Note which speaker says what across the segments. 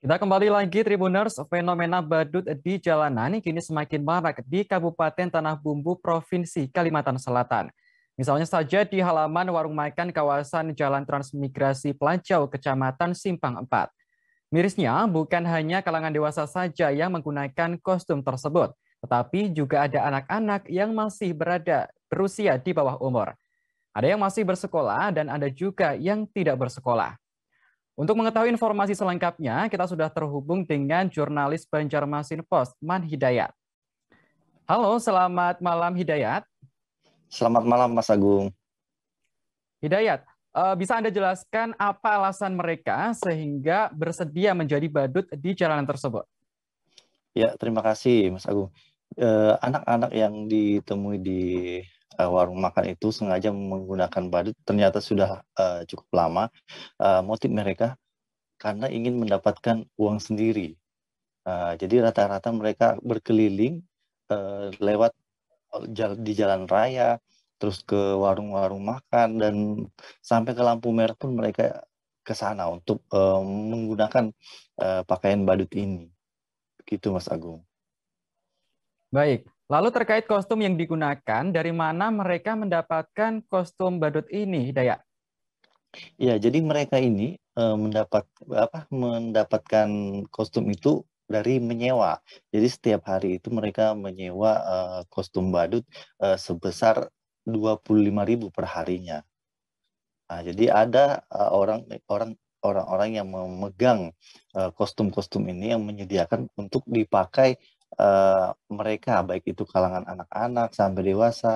Speaker 1: Kita kembali lagi Tribuners, fenomena badut di jalanan kini semakin marak di Kabupaten Tanah Bumbu, Provinsi Kalimantan Selatan. Misalnya saja di halaman warung makan kawasan Jalan Transmigrasi Pelancau, Kecamatan Simpang 4. Mirisnya, bukan hanya kalangan dewasa saja yang menggunakan kostum tersebut, tetapi juga ada anak-anak yang masih berada berusia di bawah umur. Ada yang masih bersekolah dan ada juga yang tidak bersekolah. Untuk mengetahui informasi selengkapnya, kita sudah terhubung dengan jurnalis Banjarmasin Post, Man Hidayat. Halo, selamat malam Hidayat.
Speaker 2: Selamat malam Mas Agung.
Speaker 1: Hidayat, eh, bisa Anda jelaskan apa alasan mereka sehingga bersedia menjadi badut di jalanan tersebut?
Speaker 2: Ya, terima kasih Mas Agung. Eh, anak-anak yang ditemui di uh, warung makan itu sengaja menggunakan badut ternyata sudah uh, cukup lama uh, motif mereka karena ingin mendapatkan uang sendiri. Uh, jadi rata-rata mereka berkeliling uh, lewat di jalan raya, terus ke warung-warung makan dan sampai ke lampu merah pun mereka ke sana untuk uh, menggunakan uh, pakaian badut ini. Begitu Mas Agung. Baik, lalu terkait kostum
Speaker 1: yang digunakan, dari mana mereka mendapatkan kostum badut ini, Hidayat?
Speaker 2: Ya, jadi mereka ini uh, mendapat apa mendapatkan kostum itu dari menyewa. Jadi setiap hari itu mereka menyewa uh, kostum badut uh, sebesar 25.000 per harinya. Nah, jadi ada orang orang orang-orang yang memegang kostum-kostum uh, kostum -kostum ini yang menyediakan untuk dipakai Eh, mereka baik itu kalangan anak-anak sampai dewasa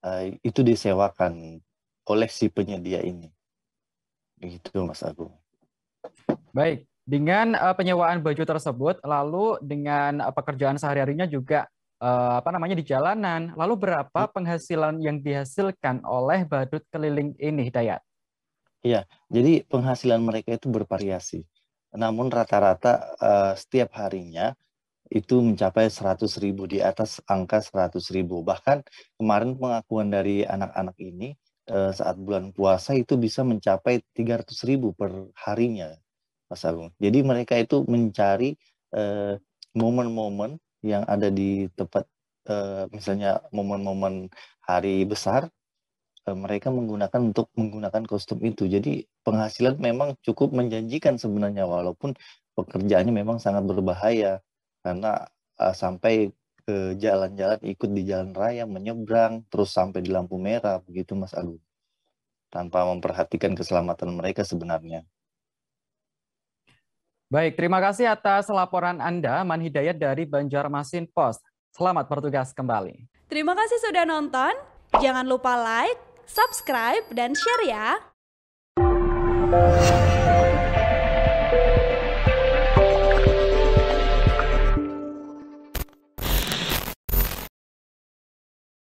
Speaker 2: uh, itu disewakan oleh si penyedia ini. Begitu Mas Agung.
Speaker 1: Baik, dengan uh, penyewaan baju tersebut lalu dengan uh, pekerjaan sehari-harinya juga uh, apa namanya di jalanan. Lalu berapa hmm. penghasilan yang dihasilkan oleh badut keliling ini, Dayat?
Speaker 2: Iya, jadi penghasilan mereka itu bervariasi. Namun rata-rata uh, setiap harinya itu mencapai 100 ribu di atas angka 100 ribu. Bahkan kemarin pengakuan dari anak-anak ini uh, saat bulan puasa itu bisa mencapai 300 ribu per harinya, Mas Agung. Jadi mereka itu mencari momen eh, momen-momen yang ada di tempat uh, misalnya momen-momen hari besar mereka menggunakan untuk menggunakan kostum itu. Jadi penghasilan memang cukup menjanjikan sebenarnya walaupun pekerjaannya memang sangat berbahaya karena uh, sampai ke jalan-jalan ikut di jalan raya menyeberang terus sampai di lampu merah begitu Mas Agung tanpa memperhatikan keselamatan mereka sebenarnya.
Speaker 1: Baik, terima kasih atas laporan Anda Man Hidayat dari Banjarmasin Post Selamat bertugas kembali. Terima kasih sudah nonton. Jangan lupa like, subscribe dan share ya.